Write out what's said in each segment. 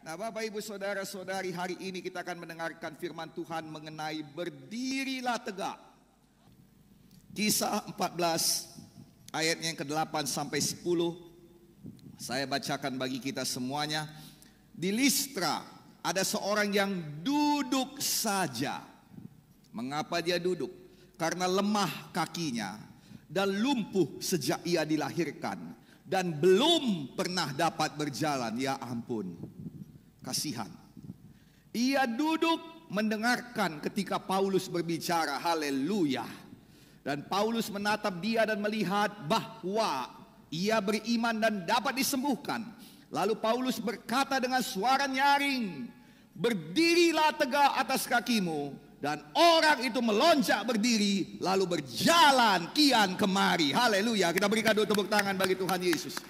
Nah Bapak Ibu Saudara Saudari hari ini kita akan mendengarkan firman Tuhan mengenai berdirilah tegak. Kisah 14 ayat yang ke-8 sampai 10. Saya bacakan bagi kita semuanya. Di Listra ada seorang yang duduk saja. Mengapa dia duduk? Karena lemah kakinya dan lumpuh sejak ia dilahirkan dan belum pernah dapat berjalan. Ya ampun kasihan. Ia duduk mendengarkan ketika Paulus berbicara, haleluya. Dan Paulus menatap dia dan melihat bahwa ia beriman dan dapat disembuhkan. Lalu Paulus berkata dengan suara nyaring, "Berdirilah tegak atas kakimu." Dan orang itu melonjak berdiri lalu berjalan kian kemari. Haleluya. Kita berikan dua tepuk tangan bagi Tuhan Yesus.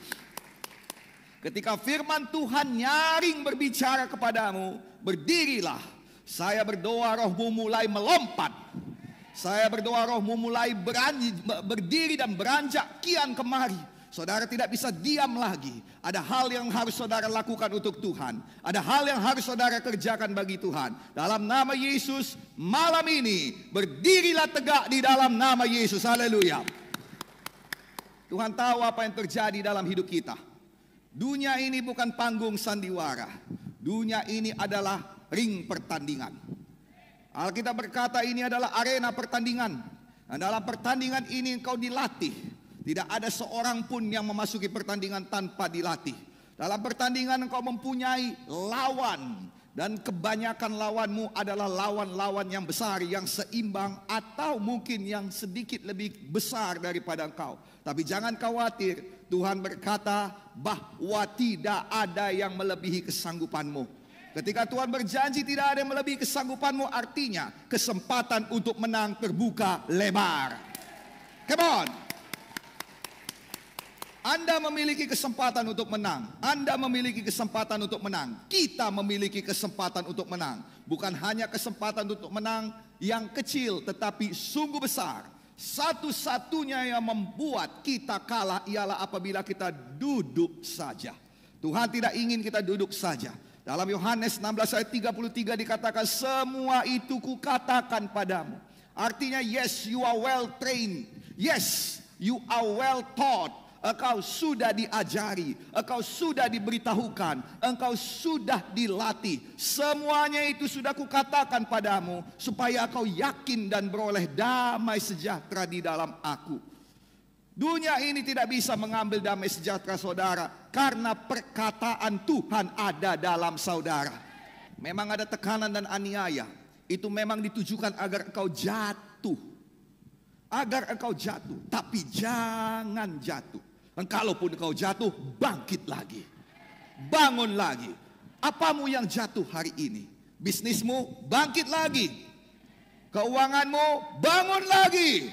Ketika firman Tuhan nyaring berbicara kepadamu, berdirilah. Saya berdoa rohmu mulai melompat. Saya berdoa rohmu mulai berani, berdiri dan beranjak kian kemari. Saudara tidak bisa diam lagi. Ada hal yang harus saudara lakukan untuk Tuhan. Ada hal yang harus saudara kerjakan bagi Tuhan. Dalam nama Yesus, malam ini berdirilah tegak di dalam nama Yesus. Haleluya. Tuhan tahu apa yang terjadi dalam hidup kita. Dunia ini bukan panggung sandiwara. Dunia ini adalah ring pertandingan. Alkitab berkata ini adalah arena pertandingan. Dan dalam pertandingan ini engkau dilatih. Tidak ada seorang pun yang memasuki pertandingan tanpa dilatih. Dalam pertandingan engkau mempunyai lawan. Dan kebanyakan lawanmu adalah lawan-lawan yang besar, yang seimbang atau mungkin yang sedikit lebih besar daripada engkau. Tapi jangan khawatir, Tuhan berkata bahwa tidak ada yang melebihi kesanggupanmu. Ketika Tuhan berjanji tidak ada yang melebihi kesanggupanmu, artinya kesempatan untuk menang terbuka lebar. Come on. Anda memiliki kesempatan untuk menang. Anda memiliki kesempatan untuk menang. Kita memiliki kesempatan untuk menang. Bukan hanya kesempatan untuk menang yang kecil, tetapi sungguh besar satu-satunya yang membuat kita kalah ialah apabila kita duduk saja. Tuhan tidak ingin kita duduk saja. Dalam Yohanes 16 ayat 33 dikatakan semua itu kukatakan padamu. Artinya yes you are well trained. Yes you are well taught. Engkau sudah diajari, engkau sudah diberitahukan, engkau sudah dilatih. Semuanya itu sudah kukatakan padamu supaya engkau yakin dan beroleh damai sejahtera di dalam aku. Dunia ini tidak bisa mengambil damai sejahtera saudara karena perkataan Tuhan ada dalam saudara. Memang ada tekanan dan aniaya. Itu memang ditujukan agar engkau jatuh. Agar engkau jatuh, tapi jangan jatuh. Kalaupun kau jatuh, bangkit lagi. Bangun lagi. Apamu yang jatuh hari ini? Bisnismu, bangkit lagi. Keuanganmu, bangun lagi.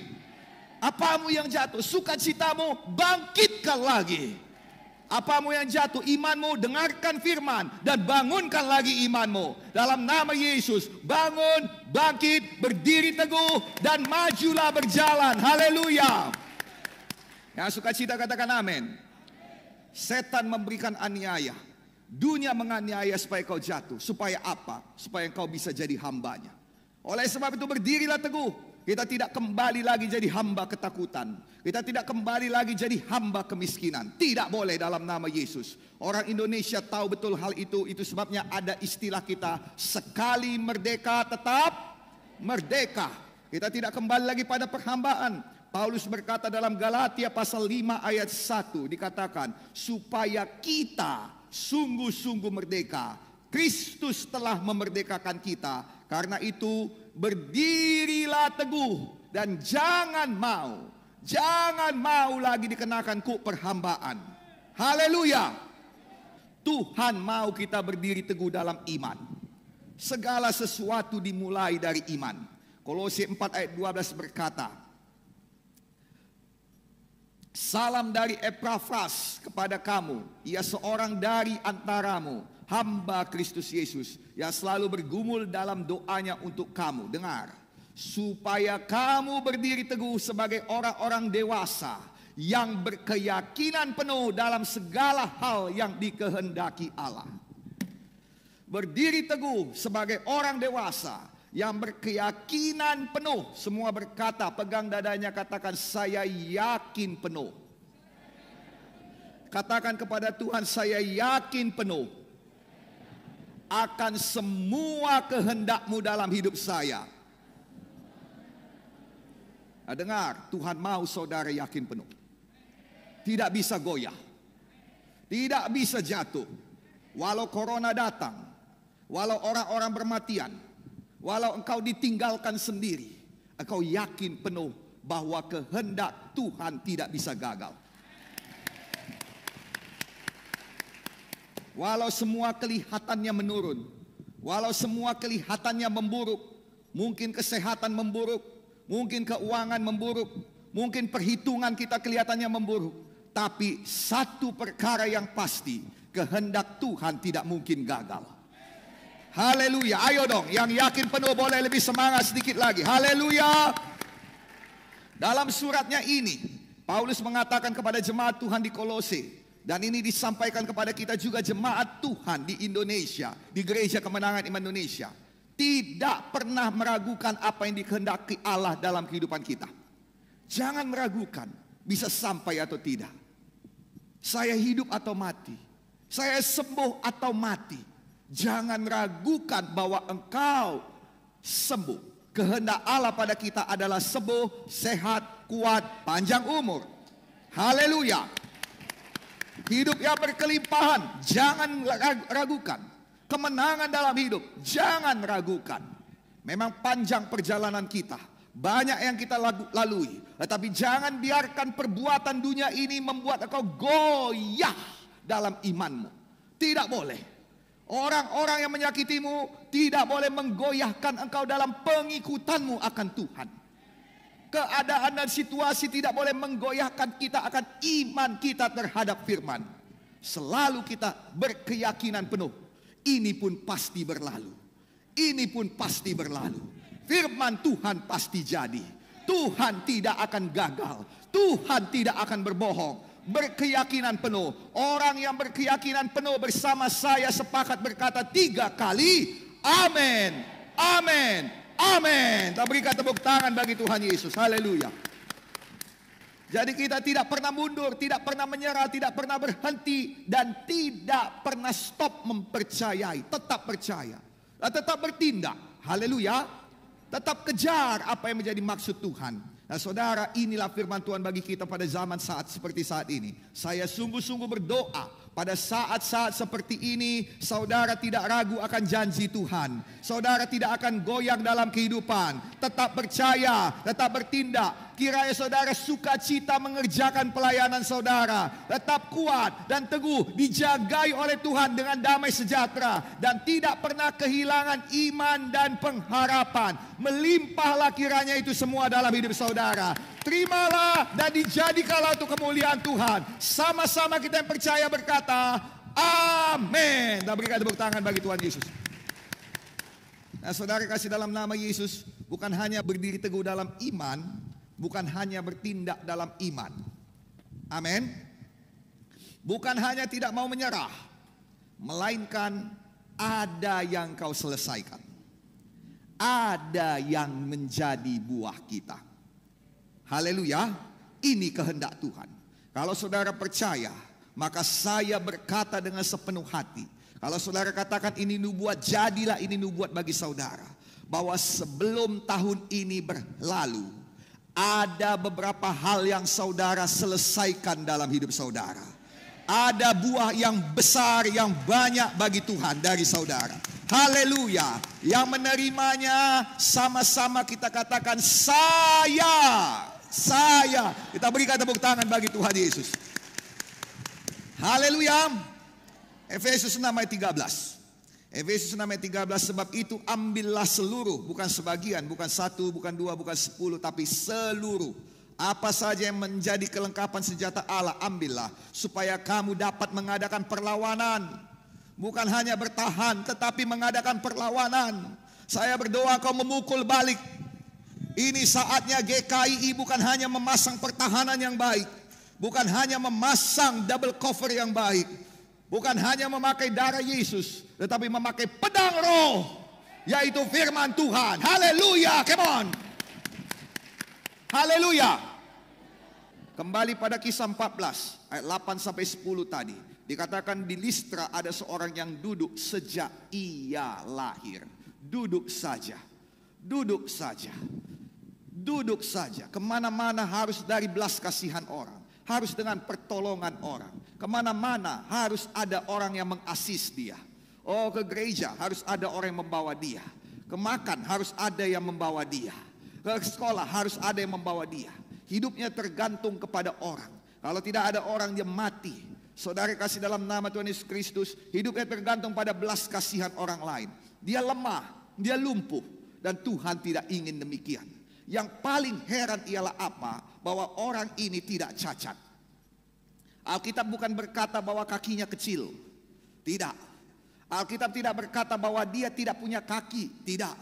Apamu yang jatuh? Sukacitamu, bangkitkan lagi. Apamu yang jatuh? Imanmu, dengarkan firman. Dan bangunkan lagi imanmu. Dalam nama Yesus, bangun, bangkit, berdiri teguh, dan majulah berjalan. Haleluya. Yang suka cita katakan amin. Setan memberikan aniaya. Dunia menganiaya supaya kau jatuh. Supaya apa? Supaya kau bisa jadi hambanya. Oleh sebab itu berdirilah teguh. Kita tidak kembali lagi jadi hamba ketakutan. Kita tidak kembali lagi jadi hamba kemiskinan. Tidak boleh dalam nama Yesus. Orang Indonesia tahu betul hal itu. Itu sebabnya ada istilah kita sekali merdeka tetap merdeka. Kita tidak kembali lagi pada perhambaan. Paulus berkata dalam Galatia pasal 5 ayat 1 dikatakan supaya kita sungguh-sungguh merdeka. Kristus telah memerdekakan kita. Karena itu berdirilah teguh dan jangan mau jangan mau lagi dikenakan kuk perhambaan. Haleluya. Tuhan mau kita berdiri teguh dalam iman. Segala sesuatu dimulai dari iman. Kolose 4 ayat 12 berkata, Salam dari Epaphras kepada kamu. Ia seorang dari antaramu, hamba Kristus Yesus, yang selalu bergumul dalam doanya untuk kamu. Dengar, supaya kamu berdiri teguh sebagai orang-orang dewasa yang berkeyakinan penuh dalam segala hal yang dikehendaki Allah. Berdiri teguh sebagai orang dewasa yang berkeyakinan penuh. Semua berkata, pegang dadanya, katakan saya yakin penuh. Katakan kepada Tuhan, saya yakin penuh akan semua kehendakmu dalam hidup saya. Nah, dengar, Tuhan mau saudara yakin penuh. Tidak bisa goyah. Tidak bisa jatuh. Walau corona datang. Walau orang-orang bermatian Walau engkau ditinggalkan sendiri, engkau yakin penuh bahwa kehendak Tuhan tidak bisa gagal. Walau semua kelihatannya menurun, walau semua kelihatannya memburuk, mungkin kesehatan memburuk, mungkin keuangan memburuk, mungkin perhitungan kita kelihatannya memburuk, tapi satu perkara yang pasti, kehendak Tuhan tidak mungkin gagal. Haleluya. Ayo dong, yang yakin penuh boleh lebih semangat sedikit lagi. Haleluya. Dalam suratnya ini, Paulus mengatakan kepada jemaat Tuhan di Kolose, dan ini disampaikan kepada kita juga jemaat Tuhan di Indonesia, di Gereja Kemenangan Indonesia. Tidak pernah meragukan apa yang dikehendaki Allah dalam kehidupan kita. Jangan meragukan bisa sampai atau tidak. Saya hidup atau mati. Saya sembuh atau mati. Jangan ragukan bahwa engkau sembuh. Kehendak Allah pada kita adalah sembuh, sehat, kuat, panjang umur. Haleluya. Hidup yang berkelimpahan, jangan ragukan. Kemenangan dalam hidup, jangan ragukan. Memang panjang perjalanan kita. Banyak yang kita lalui. Tetapi jangan biarkan perbuatan dunia ini membuat engkau goyah dalam imanmu. Tidak boleh. Orang-orang yang menyakitimu tidak boleh menggoyahkan engkau dalam pengikutanmu akan Tuhan. Keadaan dan situasi tidak boleh menggoyahkan kita akan iman kita terhadap firman. Selalu kita berkeyakinan penuh. Ini pun pasti berlalu. Ini pun pasti berlalu. Firman Tuhan pasti jadi. Tuhan tidak akan gagal. Tuhan tidak akan berbohong berkeyakinan penuh. Orang yang berkeyakinan penuh bersama saya sepakat berkata tiga kali, amin, amin, amin. Kita berikan tepuk tangan bagi Tuhan Yesus, haleluya. Jadi kita tidak pernah mundur, tidak pernah menyerah, tidak pernah berhenti dan tidak pernah stop mempercayai, tetap percaya. tetap bertindak, haleluya. Tetap kejar apa yang menjadi maksud Tuhan. Nah saudara inilah firman Tuhan bagi kita pada zaman saat seperti saat ini. Saya sungguh-sungguh berdoa pada saat-saat seperti ini saudara tidak ragu akan janji Tuhan. Saudara tidak akan goyang dalam kehidupan. Tetap percaya, tetap bertindak. Kiranya saudara sukacita mengerjakan pelayanan saudara. Tetap kuat dan teguh, dijagai oleh Tuhan dengan damai sejahtera dan tidak pernah kehilangan iman dan pengharapan. Melimpahlah kiranya itu semua dalam hidup saudara. Terimalah dan dijadikanlah untuk kemuliaan Tuhan. Sama-sama kita yang percaya berkata, Amin. Dan berikan tepuk tangan bagi Tuhan Yesus. Nah saudara kasih dalam nama Yesus bukan hanya berdiri teguh dalam iman, bukan hanya bertindak dalam iman. Amin. Bukan hanya tidak mau menyerah, melainkan ada yang kau selesaikan. Ada yang menjadi buah kita. Haleluya. Ini kehendak Tuhan. Kalau saudara percaya, maka saya berkata dengan sepenuh hati. Kalau saudara katakan ini nubuat, jadilah ini nubuat bagi saudara. Bahwa sebelum tahun ini berlalu, ada beberapa hal yang saudara selesaikan dalam hidup saudara. Ada buah yang besar, yang banyak bagi Tuhan dari saudara. Haleluya. Yang menerimanya sama-sama kita katakan saya. Saya. Kita berikan tepuk tangan bagi Tuhan Yesus. Haleluya. Efesus 6 ayat 13. Efesus 6 ayat 13 sebab itu ambillah seluruh bukan sebagian bukan satu bukan dua bukan sepuluh tapi seluruh apa saja yang menjadi kelengkapan senjata Allah ambillah supaya kamu dapat mengadakan perlawanan bukan hanya bertahan tetapi mengadakan perlawanan saya berdoa kau memukul balik ini saatnya GKI bukan hanya memasang pertahanan yang baik bukan hanya memasang double cover yang baik bukan hanya memakai darah Yesus, tetapi memakai pedang roh, yaitu firman Tuhan. Haleluya, come on. Haleluya. Kembali pada kisah 14 ayat 8 sampai 10 tadi. Dikatakan di Listra ada seorang yang duduk sejak ia lahir. Duduk saja. Duduk saja. Duduk saja. Kemana-mana harus dari belas kasihan orang. Harus dengan pertolongan orang Kemana-mana harus ada orang yang mengasis dia. Oh ke gereja harus ada orang yang membawa dia. Kemakan harus ada yang membawa dia. Ke sekolah harus ada yang membawa dia. Hidupnya tergantung kepada orang. Kalau tidak ada orang dia mati. Saudara kasih dalam nama Tuhan Yesus Kristus. Hidupnya tergantung pada belas kasihan orang lain. Dia lemah, dia lumpuh. Dan Tuhan tidak ingin demikian. Yang paling heran ialah apa? Bahwa orang ini tidak cacat. Alkitab bukan berkata bahwa kakinya kecil. Tidak. Alkitab tidak berkata bahwa dia tidak punya kaki. Tidak.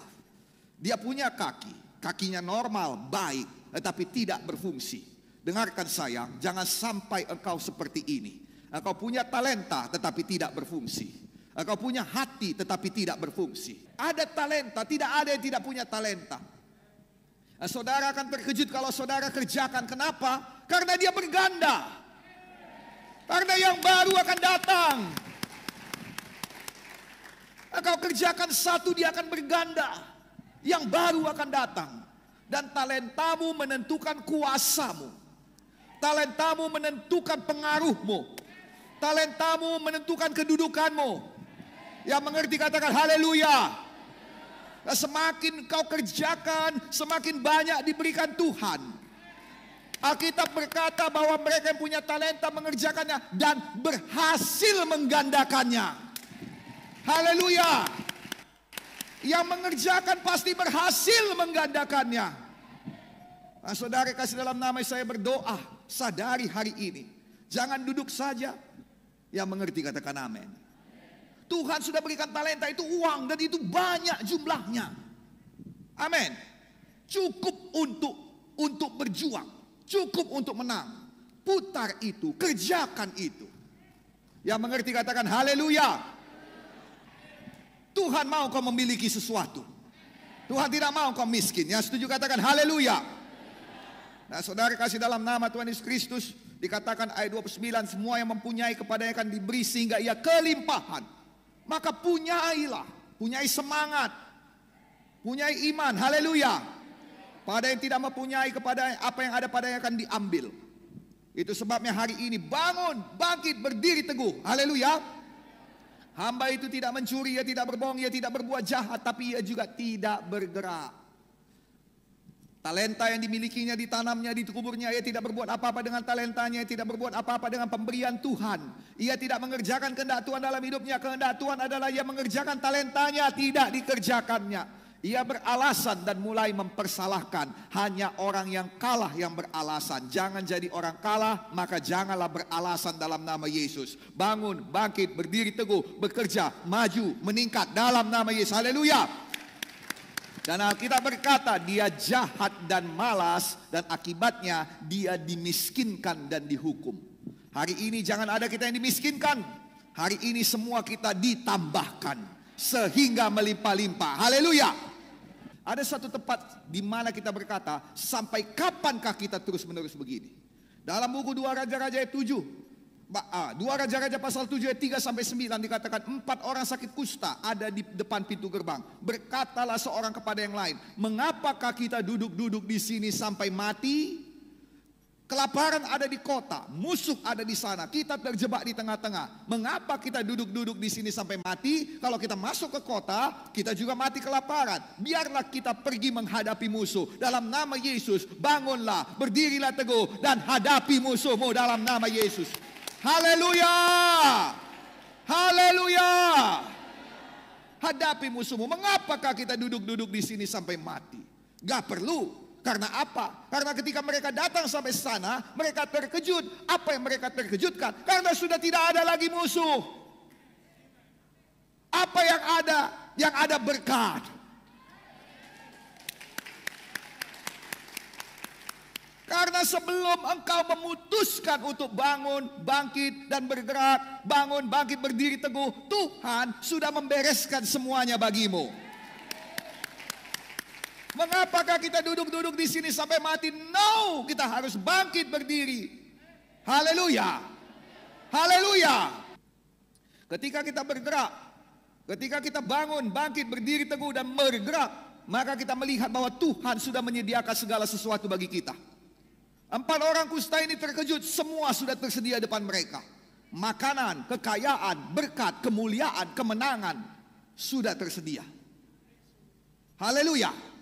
Dia punya kaki. Kakinya normal, baik, tetapi tidak berfungsi. Dengarkan saya, jangan sampai engkau seperti ini. Engkau punya talenta tetapi tidak berfungsi. Engkau punya hati tetapi tidak berfungsi. Ada talenta, tidak ada yang tidak punya talenta. Nah, saudara akan terkejut kalau saudara kerjakan. Kenapa? Karena dia berganda. Karena yang baru akan datang. Engkau kerjakan satu dia akan berganda. Yang baru akan datang. Dan talentamu menentukan kuasamu. Talentamu menentukan pengaruhmu. Talentamu menentukan kedudukanmu. Yang mengerti katakan haleluya. Nah, semakin kau kerjakan, semakin banyak diberikan Tuhan. Alkitab berkata bahwa mereka yang punya talenta mengerjakannya dan berhasil menggandakannya. Haleluya. Yang mengerjakan pasti berhasil menggandakannya. Nah, saudara kasih dalam nama saya berdoa, sadari hari ini. Jangan duduk saja. Yang mengerti katakan amin. Tuhan sudah berikan talenta itu uang dan itu banyak jumlahnya. Amin. Cukup untuk untuk berjuang. Cukup untuk menang. Putar itu, kerjakan itu. Yang mengerti katakan haleluya. Tuhan mau kau memiliki sesuatu. Tuhan tidak mau kau miskin. Yang setuju katakan haleluya. Nah saudara kasih dalam nama Tuhan Yesus Kristus. Dikatakan ayat 29 semua yang mempunyai kepadanya akan diberi sehingga ia kelimpahan. Maka punyailah. Punyai semangat. Punyai iman. Haleluya. Pada yang tidak mempunyai kepada apa yang ada padanya akan diambil. Itu sebabnya hari ini bangun, bangkit, berdiri teguh. Haleluya. Hamba itu tidak mencuri, ia tidak berbohong, ia tidak berbuat jahat, tapi ia juga tidak bergerak. Talenta yang dimilikinya, ditanamnya, dikuburnya, ia tidak berbuat apa-apa dengan talentanya, ia tidak berbuat apa-apa dengan pemberian Tuhan. Ia tidak mengerjakan kehendak Tuhan dalam hidupnya, kehendak Tuhan adalah ia mengerjakan talentanya, tidak dikerjakannya. Ia beralasan dan mulai mempersalahkan. Hanya orang yang kalah yang beralasan. Jangan jadi orang kalah, maka janganlah beralasan dalam nama Yesus. Bangun, bangkit, berdiri teguh, bekerja, maju, meningkat dalam nama Yesus. Haleluya. Dan Alkitab berkata, dia jahat dan malas dan akibatnya dia dimiskinkan dan dihukum. Hari ini jangan ada kita yang dimiskinkan. Hari ini semua kita ditambahkan sehingga melimpah-limpah. Haleluya. Ada satu tempat di mana kita berkata, sampai kapankah kita terus-menerus begini? Dalam buku dua Raja-Raja ayat 7, ah, Dua Raja-Raja pasal tujuh ayat 3 sampai sembilan dikatakan empat orang sakit kusta ada di depan pintu gerbang. Berkatalah seorang kepada yang lain, mengapakah kita duduk-duduk di sini sampai mati? Kelaparan ada di kota, musuh ada di sana, kita terjebak di tengah-tengah. Mengapa kita duduk-duduk di sini sampai mati? Kalau kita masuk ke kota, kita juga mati kelaparan. Biarlah kita pergi menghadapi musuh. Dalam nama Yesus, bangunlah, berdirilah teguh, dan hadapi musuhmu dalam nama Yesus. Haleluya! Haleluya! Hadapi musuhmu. Mengapakah kita duduk-duduk di sini sampai mati? Gak perlu. Karena apa? Karena ketika mereka datang sampai sana, mereka terkejut. Apa yang mereka terkejutkan? Karena sudah tidak ada lagi musuh. Apa yang ada? Yang ada berkat. Karena sebelum engkau memutuskan untuk bangun, bangkit, dan bergerak, bangun, bangkit, berdiri teguh, Tuhan sudah membereskan semuanya bagimu. Mengapakah kita duduk-duduk di sini sampai mati? No, kita harus bangkit berdiri. Haleluya. Haleluya. Ketika kita bergerak, ketika kita bangun, bangkit, berdiri teguh dan bergerak, maka kita melihat bahwa Tuhan sudah menyediakan segala sesuatu bagi kita. Empat orang kusta ini terkejut, semua sudah tersedia depan mereka. Makanan, kekayaan, berkat, kemuliaan, kemenangan sudah tersedia. Haleluya.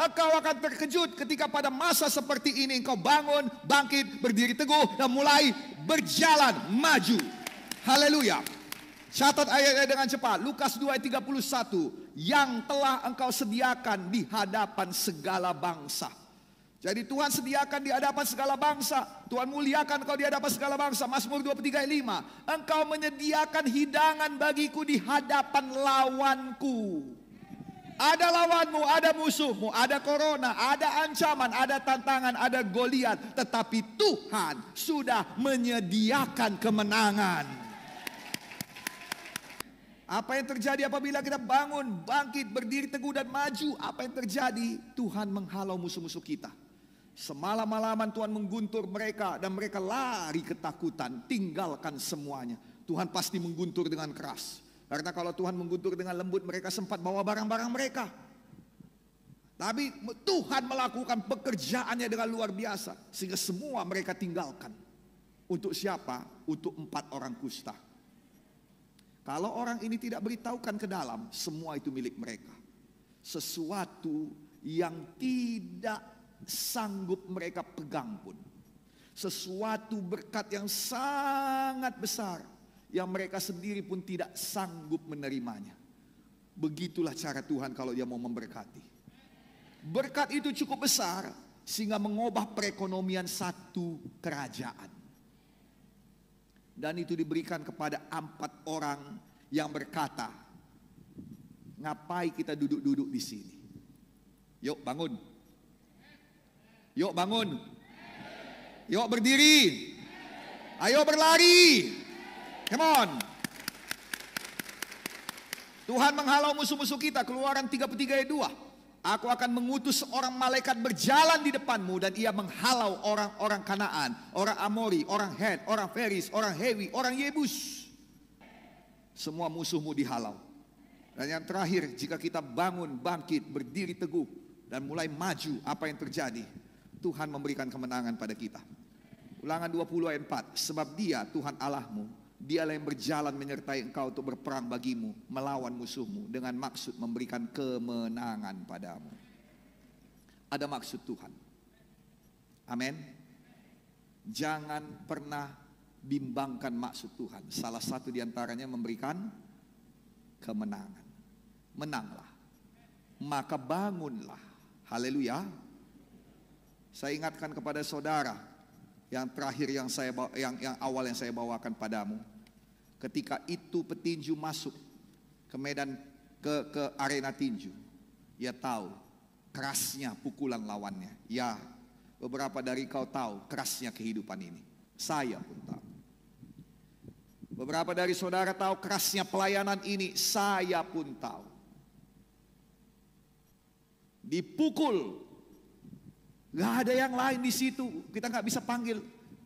Engkau eh, akan terkejut ketika pada masa seperti ini engkau bangun, bangkit, berdiri teguh, dan mulai berjalan maju. Haleluya. Catat ayatnya dengan cepat. Lukas 2 ayat 31. Yang telah engkau sediakan di hadapan segala bangsa. Jadi Tuhan sediakan di hadapan segala bangsa. Tuhan muliakan engkau di hadapan segala bangsa. Mazmur 23 ayat 5. Engkau menyediakan hidangan bagiku di hadapan lawanku. Ada lawanmu, ada musuhmu, ada corona, ada ancaman, ada tantangan, ada goliat. Tetapi Tuhan sudah menyediakan kemenangan. Apa yang terjadi apabila kita bangun, bangkit, berdiri teguh dan maju? Apa yang terjadi? Tuhan menghalau musuh-musuh kita. Semalam-malaman Tuhan mengguntur mereka dan mereka lari ketakutan, tinggalkan semuanya. Tuhan pasti mengguntur dengan keras. Karena kalau Tuhan mengguntur dengan lembut mereka sempat bawa barang-barang mereka. Tapi Tuhan melakukan pekerjaannya dengan luar biasa. Sehingga semua mereka tinggalkan. Untuk siapa? Untuk empat orang kusta. Kalau orang ini tidak beritahukan ke dalam, semua itu milik mereka. Sesuatu yang tidak sanggup mereka pegang pun. Sesuatu berkat yang sangat besar yang mereka sendiri pun tidak sanggup menerimanya. Begitulah cara Tuhan kalau dia mau memberkati. Berkat itu cukup besar sehingga mengubah perekonomian satu kerajaan. Dan itu diberikan kepada empat orang yang berkata, ngapai kita duduk-duduk di sini? Yuk bangun. Yuk bangun. Yuk berdiri. Ayo berlari. Come on. Tuhan menghalau musuh-musuh kita. Keluaran 33 ayat 2. Aku akan mengutus seorang malaikat berjalan di depanmu dan ia menghalau orang-orang Kanaan, orang Amori, orang Het, orang Feris, orang Hewi, orang Yebus. Semua musuhmu dihalau. Dan yang terakhir, jika kita bangun, bangkit, berdiri teguh dan mulai maju, apa yang terjadi? Tuhan memberikan kemenangan pada kita. Ulangan 20 ayat 4, sebab dia Tuhan Allahmu Dialah yang berjalan menyertai engkau untuk berperang bagimu, melawan musuhmu dengan maksud memberikan kemenangan padamu. Ada maksud Tuhan. Amin. Jangan pernah bimbangkan maksud Tuhan. Salah satu diantaranya memberikan kemenangan. Menanglah. Maka bangunlah. Haleluya. Saya ingatkan kepada saudara, yang terakhir yang saya yang yang awal yang saya bawakan padamu. Ketika itu petinju masuk ke medan ke ke arena tinju, ia tahu kerasnya pukulan lawannya. Ya, beberapa dari kau tahu kerasnya kehidupan ini. Saya pun tahu. Beberapa dari saudara tahu kerasnya pelayanan ini, saya pun tahu. Dipukul Gak ada yang lain di situ. Kita gak bisa panggil.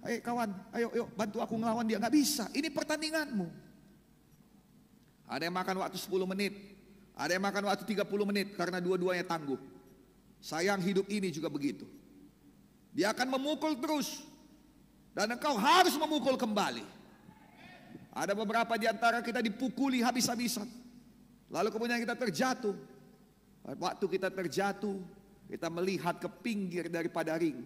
Ayo kawan, ayo, ayo bantu aku ngelawan dia. Gak bisa. Ini pertandinganmu. Ada yang makan waktu 10 menit. Ada yang makan waktu 30 menit karena dua-duanya tangguh. Sayang hidup ini juga begitu. Dia akan memukul terus. Dan engkau harus memukul kembali. Ada beberapa di antara kita dipukuli habis-habisan. Lalu kemudian kita terjatuh. Waktu kita terjatuh, kita melihat ke pinggir daripada ring.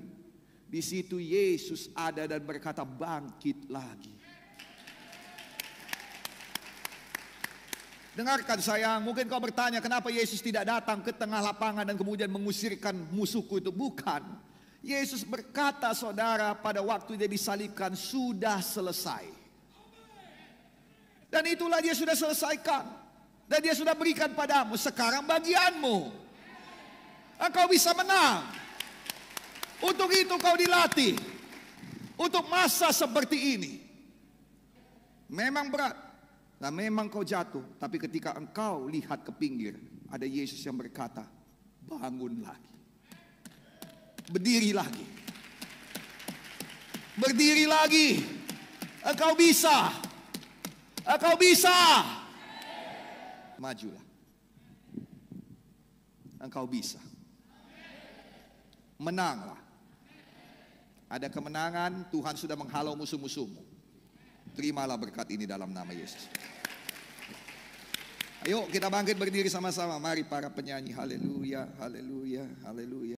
Di situ Yesus ada dan berkata bangkit lagi. Dengarkan sayang, mungkin kau bertanya kenapa Yesus tidak datang ke tengah lapangan dan kemudian mengusirkan musuhku itu. Bukan. Yesus berkata saudara pada waktu dia disalibkan sudah selesai. Dan itulah dia sudah selesaikan. Dan dia sudah berikan padamu, sekarang bagianmu engkau bisa menang. Untuk itu kau dilatih. Untuk masa seperti ini. Memang berat. Nah memang kau jatuh. Tapi ketika engkau lihat ke pinggir. Ada Yesus yang berkata. Bangun lagi. Berdiri lagi. Berdiri lagi. Engkau bisa. Engkau bisa. Majulah. Engkau bisa menanglah. Ada kemenangan, Tuhan sudah menghalau musuh-musuhmu. Terimalah berkat ini dalam nama Yesus. Ayo kita bangkit berdiri sama-sama. Mari para penyanyi. Haleluya, haleluya, haleluya.